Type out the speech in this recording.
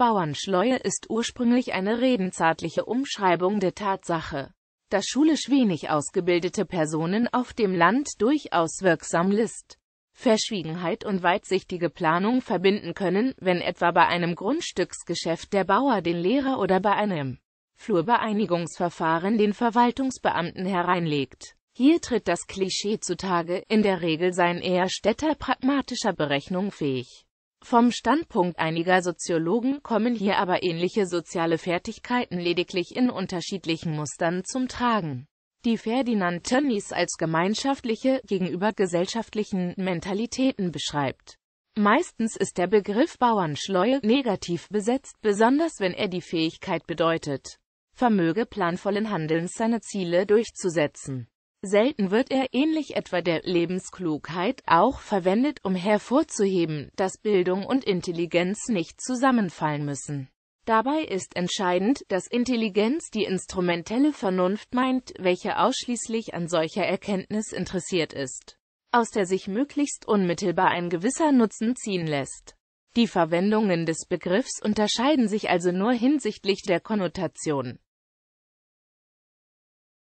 Bauernschleue ist ursprünglich eine redenzartliche Umschreibung der Tatsache, dass schulisch wenig ausgebildete Personen auf dem Land durchaus wirksam List, Verschwiegenheit und weitsichtige Planung verbinden können, wenn etwa bei einem Grundstücksgeschäft der Bauer den Lehrer oder bei einem Flurbeeinigungsverfahren den Verwaltungsbeamten hereinlegt. Hier tritt das Klischee zutage, in der Regel seien eher Städter pragmatischer Berechnung fähig. Vom Standpunkt einiger Soziologen kommen hier aber ähnliche soziale Fertigkeiten lediglich in unterschiedlichen Mustern zum Tragen, die Ferdinand Tönnies als gemeinschaftliche, gegenüber gesellschaftlichen Mentalitäten beschreibt. Meistens ist der Begriff Bauernschleue negativ besetzt, besonders wenn er die Fähigkeit bedeutet, Vermöge planvollen Handelns seine Ziele durchzusetzen. Selten wird er, ähnlich etwa der Lebensklugheit, auch verwendet, um hervorzuheben, dass Bildung und Intelligenz nicht zusammenfallen müssen. Dabei ist entscheidend, dass Intelligenz die instrumentelle Vernunft meint, welche ausschließlich an solcher Erkenntnis interessiert ist, aus der sich möglichst unmittelbar ein gewisser Nutzen ziehen lässt. Die Verwendungen des Begriffs unterscheiden sich also nur hinsichtlich der Konnotation.